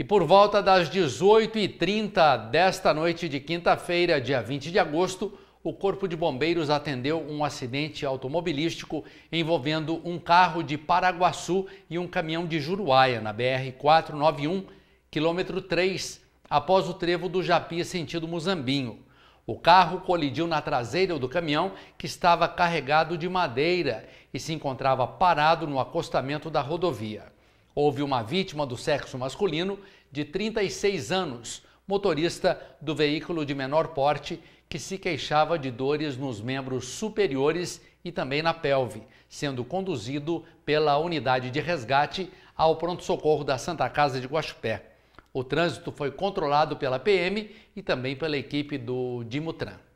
E por volta das 18h30 desta noite de quinta-feira, dia 20 de agosto, o Corpo de Bombeiros atendeu um acidente automobilístico envolvendo um carro de Paraguaçu e um caminhão de Juruaia na BR-491, quilômetro 3, após o trevo do Japi, sentido Muzambinho. O carro colidiu na traseira do caminhão, que estava carregado de madeira e se encontrava parado no acostamento da rodovia. Houve uma vítima do sexo masculino de 36 anos, motorista do veículo de menor porte, que se queixava de dores nos membros superiores e também na pelve, sendo conduzido pela unidade de resgate ao pronto-socorro da Santa Casa de Guaxupé. O trânsito foi controlado pela PM e também pela equipe do Dimutran.